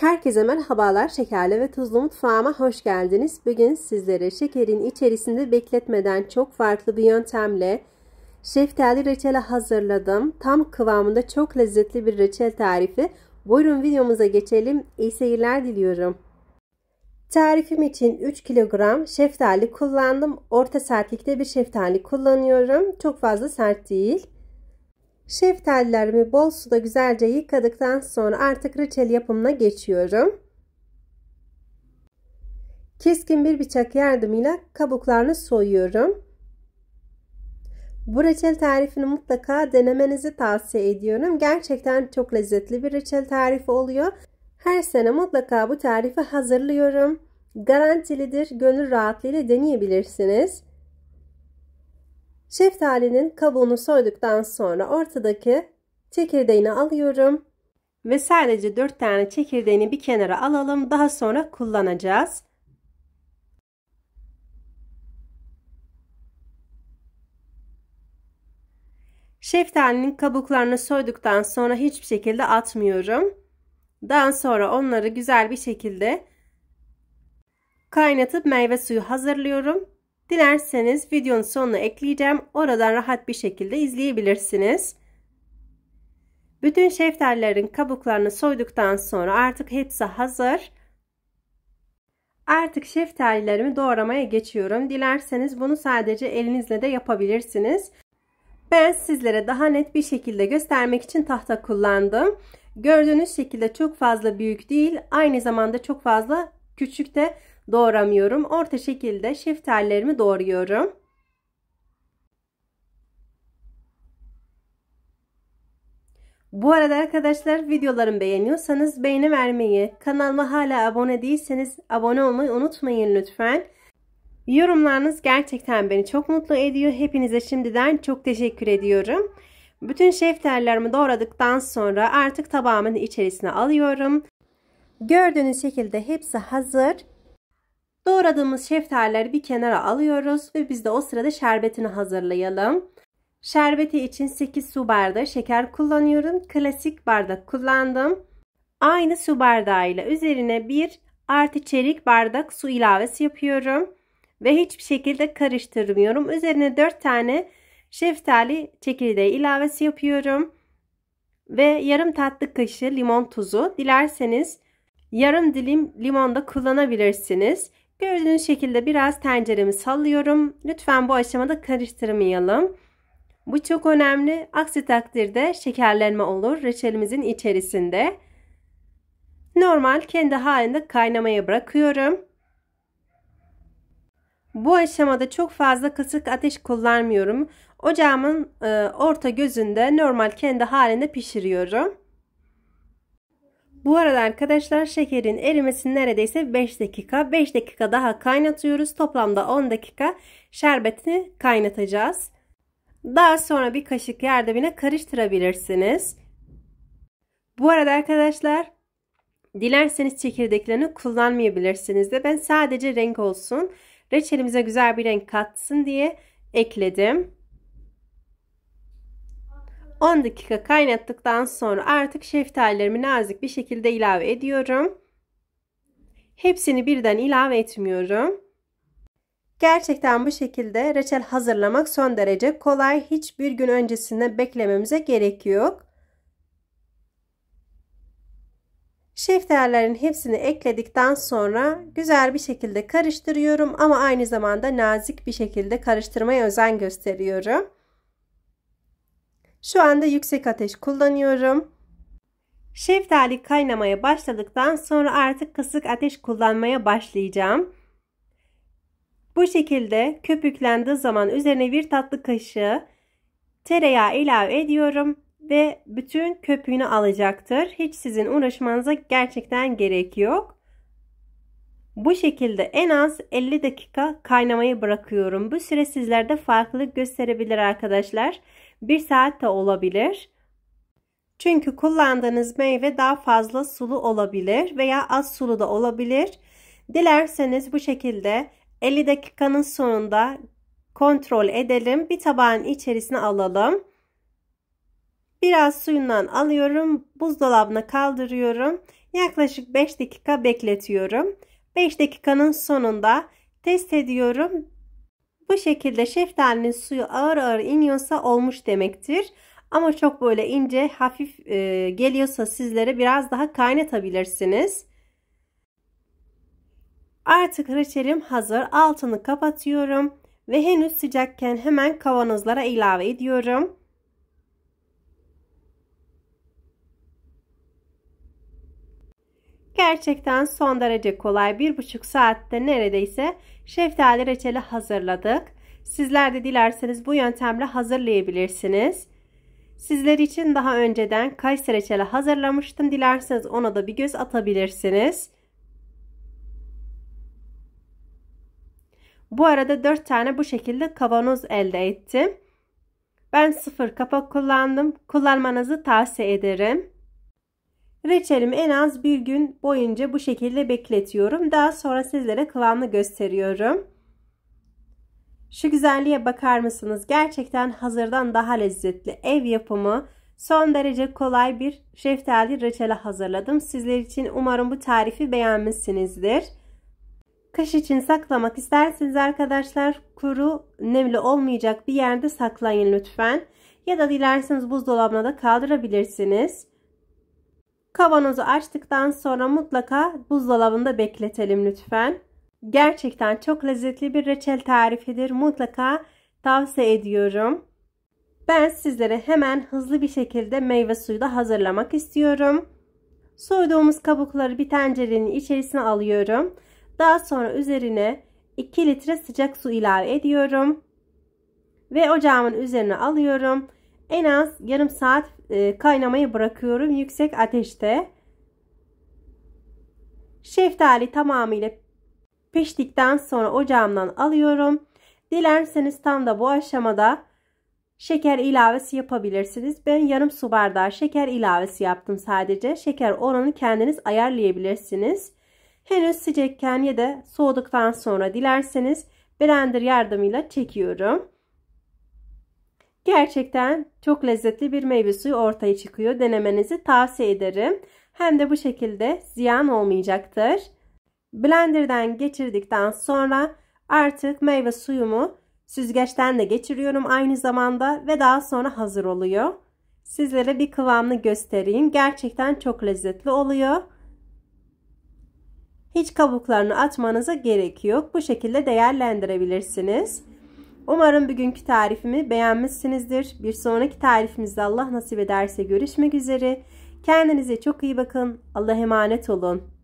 Herkese merhabalar. Şekerli ve tuzlu mutfağıma hoş geldiniz. Bugün sizlere şekerin içerisinde bekletmeden çok farklı bir yöntemle şeftali reçeli hazırladım. Tam kıvamında çok lezzetli bir reçel tarifi. Buyurun videomuza geçelim. İyi seyirler diliyorum. Tarifim için 3 kilogram şeftali kullandım. Orta sertlikte bir şeftali kullanıyorum. Çok fazla sert değil. Şeftalilerimi bol suda güzelce yıkadıktan sonra artık reçel yapımına geçiyorum. Keskin bir bıçak yardımıyla kabuklarını soyuyorum. Bu reçel tarifini mutlaka denemenizi tavsiye ediyorum. Gerçekten çok lezzetli bir reçel tarifi oluyor. Her sene mutlaka bu tarifi hazırlıyorum. Garantilidir, gönül rahatlığıyla deneyebilirsiniz. Şeftalinin kabuğunu soyduktan sonra ortadaki çekirdeğini alıyorum. Ve sadece 4 tane çekirdeğini bir kenara alalım. Daha sonra kullanacağız. Şeftalinin kabuklarını soyduktan sonra hiçbir şekilde atmıyorum. Daha sonra onları güzel bir şekilde kaynatıp meyve suyu hazırlıyorum. Dilerseniz videonun sonuna ekleyeceğim. Oradan rahat bir şekilde izleyebilirsiniz. Bütün şeftalilerin kabuklarını soyduktan sonra artık hepsi hazır. Artık şeftalilerimi doğramaya geçiyorum. Dilerseniz bunu sadece elinizle de yapabilirsiniz. Ben sizlere daha net bir şekilde göstermek için tahta kullandım. Gördüğünüz şekilde çok fazla büyük değil, aynı zamanda çok fazla küçük de doğramıyorum. Orta şekilde şeftallerimi doğruyorum. Bu arada arkadaşlar videolarımı beğeniyorsanız beğeni vermeyi, kanalıma hala abone değilseniz abone olmayı unutmayın lütfen. Yorumlarınız gerçekten beni çok mutlu ediyor. Hepinize şimdiden çok teşekkür ediyorum. Bütün şeftalilerimi doğradıktan sonra artık tabağımın içerisine alıyorum. Gördüğünüz şekilde hepsi hazır. Doğradığımız şeftalileri bir kenara alıyoruz ve biz de o sırada şerbetini hazırlayalım. Şerbeti için 8 su bardağı şeker kullanıyorum. Klasik bardak kullandım. Aynı su bardağıyla üzerine 1 artı çeyrek bardak su ilavesi yapıyorum. Ve hiçbir şekilde karıştırmıyorum. Üzerine 4 tane şeftali çekirdeği ilavesi yapıyorum. Ve yarım tatlı kaşığı limon tuzu. Dilerseniz yarım dilim limon da kullanabilirsiniz. Gördüğünüz şekilde biraz tenceremi sallıyorum. Lütfen bu aşamada karıştırmayalım. Bu çok önemli. Aksi takdirde şekerlenme olur reçelimizin içerisinde. Normal kendi halinde kaynamaya bırakıyorum. Bu aşamada çok fazla kısık ateş kullanmıyorum. Ocağımın e, orta gözünde normal kendi halinde pişiriyorum. Bu arada arkadaşlar şekerin erimesi neredeyse 5 dakika. 5 dakika daha kaynatıyoruz. Toplamda 10 dakika şerbetini kaynatacağız. Daha sonra bir kaşık yardımıyla karıştırabilirsiniz. Bu arada arkadaşlar dilerseniz çekirdeklerini kullanmayabilirsiniz de ben sadece renk olsun reçelimize güzel bir renk katsın diye ekledim. 10 dakika kaynattıktan sonra artık şeftalilerimi nazik bir şekilde ilave ediyorum. Hepsini birden ilave etmiyorum. Gerçekten bu şekilde reçel hazırlamak son derece kolay. Hiçbir gün öncesinde beklememize gerek yok. Şeftalilerin hepsini ekledikten sonra güzel bir şekilde karıştırıyorum ama aynı zamanda nazik bir şekilde karıştırmaya özen gösteriyorum. Şu anda yüksek ateş kullanıyorum. Şeftali kaynamaya başladıktan sonra artık kısık ateş kullanmaya başlayacağım. Bu şekilde köpüklendiği zaman üzerine bir tatlı kaşığı tereyağı ilave ediyorum ve bütün köpüğünü alacaktır. Hiç sizin uğraşmanıza gerçekten gerek yok. Bu şekilde en az 50 dakika kaynamayı bırakıyorum. Bu süre sizlerde farklılık gösterebilir arkadaşlar. 1 saat de olabilir. Çünkü kullandığınız meyve daha fazla sulu olabilir veya az sulu da olabilir. Dilerseniz bu şekilde 50 dakikanın sonunda kontrol edelim. Bir tabağın içerisine alalım. Biraz suyundan alıyorum. Buzdolabına kaldırıyorum. Yaklaşık 5 dakika bekletiyorum. 5 dakikanın sonunda test ediyorum bu şekilde şeftalinin suyu ağır ağır iniyorsa olmuş demektir. Ama çok böyle ince hafif e, geliyorsa sizlere biraz daha kaynatabilirsiniz. Artık reçelim hazır. Altını kapatıyorum ve henüz sıcakken hemen kavanozlara ilave ediyorum. Gerçekten son derece kolay 1,5 saatte neredeyse şeftali reçeli hazırladık. Sizler de dilerseniz bu yöntemle hazırlayabilirsiniz. Sizler için daha önceden kayısı reçeli hazırlamıştım. Dilerseniz ona da bir göz atabilirsiniz. Bu arada 4 tane bu şekilde kavanoz elde ettim. Ben sıfır kapak kullandım. Kullanmanızı tavsiye ederim. Reçelimi en az bir gün boyunca bu şekilde bekletiyorum. Daha sonra sizlere kıvamını gösteriyorum. Şu güzelliğe bakar mısınız? Gerçekten hazırdan daha lezzetli ev yapımı son derece kolay bir şeftali reçeli hazırladım. Sizler için umarım bu tarifi beğenmişsinizdir. Kış için saklamak isterseniz arkadaşlar kuru nemli olmayacak bir yerde saklayın lütfen. Ya da dilerseniz buzdolabına da kaldırabilirsiniz. Kavanozu açtıktan sonra mutlaka buzdolabında bekletelim lütfen. Gerçekten çok lezzetli bir reçel tarifidir. Mutlaka tavsiye ediyorum. Ben sizlere hemen hızlı bir şekilde meyve suyu da hazırlamak istiyorum. Soyduğumuz kabukları bir tencerenin içerisine alıyorum. Daha sonra üzerine 2 litre sıcak su ilave ediyorum. Ve ocağımın üzerine alıyorum. En az yarım saat e, kaynamayı bırakıyorum yüksek ateşte. Şeftali tamamıyla piştikten sonra ocağımdan alıyorum. Dilerseniz tam da bu aşamada şeker ilavesi yapabilirsiniz. Ben yarım su bardağı şeker ilavesi yaptım sadece. Şeker oranı kendiniz ayarlayabilirsiniz. Henüz sıcakken ya da soğuduktan sonra dilerseniz blender yardımıyla çekiyorum. Gerçekten çok lezzetli bir meyve suyu ortaya çıkıyor. Denemenizi tavsiye ederim. Hem de bu şekilde ziyan olmayacaktır. Blenderden geçirdikten sonra artık meyve suyumu süzgeçten de geçiriyorum aynı zamanda ve daha sonra hazır oluyor. Sizlere bir kıvamını göstereyim. Gerçekten çok lezzetli oluyor. Hiç kabuklarını atmanıza gerek yok. Bu şekilde değerlendirebilirsiniz. Umarım bugünkü tarifimi beğenmişsinizdir. Bir sonraki tarifimizde Allah nasip ederse görüşmek üzere. Kendinize çok iyi bakın. Allah'a emanet olun.